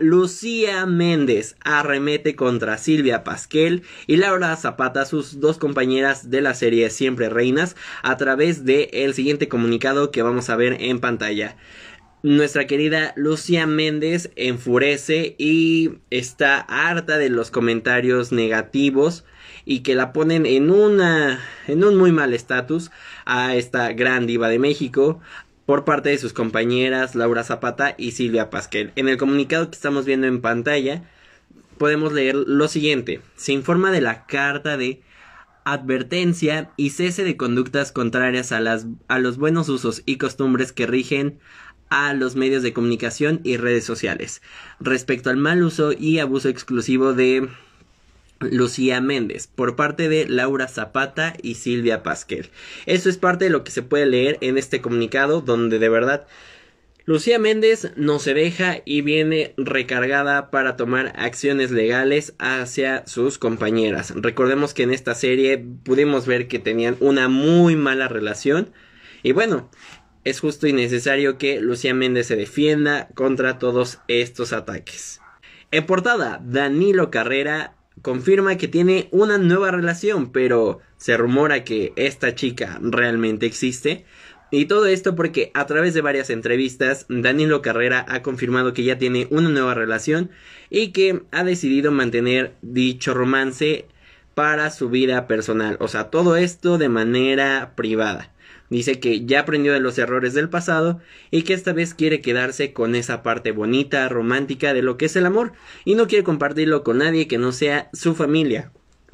Lucía Méndez arremete contra Silvia Pasquel y Laura Zapata, sus dos compañeras de la serie Siempre Reinas, a través del siguiente comunicado que vamos a ver en pantalla. Nuestra querida Lucía Méndez enfurece y está harta de los comentarios negativos y que la ponen en una en un muy mal estatus a esta gran diva de México, por parte de sus compañeras Laura Zapata y Silvia Pasquel. En el comunicado que estamos viendo en pantalla podemos leer lo siguiente. Se informa de la carta de advertencia y cese de conductas contrarias a, las, a los buenos usos y costumbres que rigen a los medios de comunicación y redes sociales. Respecto al mal uso y abuso exclusivo de Lucía Méndez, por parte de Laura Zapata y Silvia Pasquel. Eso es parte de lo que se puede leer en este comunicado, donde de verdad Lucía Méndez no se deja y viene recargada para tomar acciones legales hacia sus compañeras. Recordemos que en esta serie pudimos ver que tenían una muy mala relación y bueno, es justo y necesario que Lucía Méndez se defienda contra todos estos ataques. En portada, Danilo Carrera confirma que tiene una nueva relación, pero se rumora que esta chica realmente existe. Y todo esto porque a través de varias entrevistas, Danilo Carrera ha confirmado que ya tiene una nueva relación y que ha decidido mantener dicho romance para su vida personal. O sea, todo esto de manera privada. Dice que ya aprendió de los errores del pasado y que esta vez quiere quedarse con esa parte bonita, romántica de lo que es el amor y no quiere compartirlo con nadie que no sea su familia.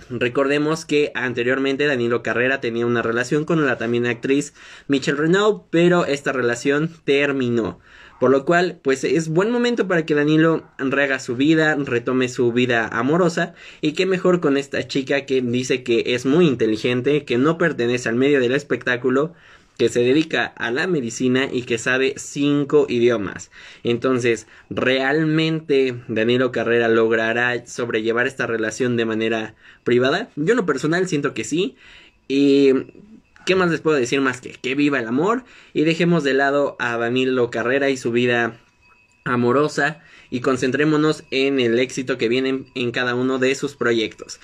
Recordemos que anteriormente Danilo Carrera tenía una relación con la también actriz Michelle Renault, pero esta relación terminó. Por lo cual, pues es buen momento para que Danilo rehaga su vida, retome su vida amorosa y qué mejor con esta chica que dice que es muy inteligente, que no pertenece al medio del espectáculo que se dedica a la medicina y que sabe cinco idiomas. Entonces, ¿realmente Danilo Carrera logrará sobrellevar esta relación de manera privada? Yo en lo personal siento que sí. Y ¿Qué más les puedo decir más que que viva el amor? Y dejemos de lado a Danilo Carrera y su vida amorosa y concentrémonos en el éxito que viene en cada uno de sus proyectos.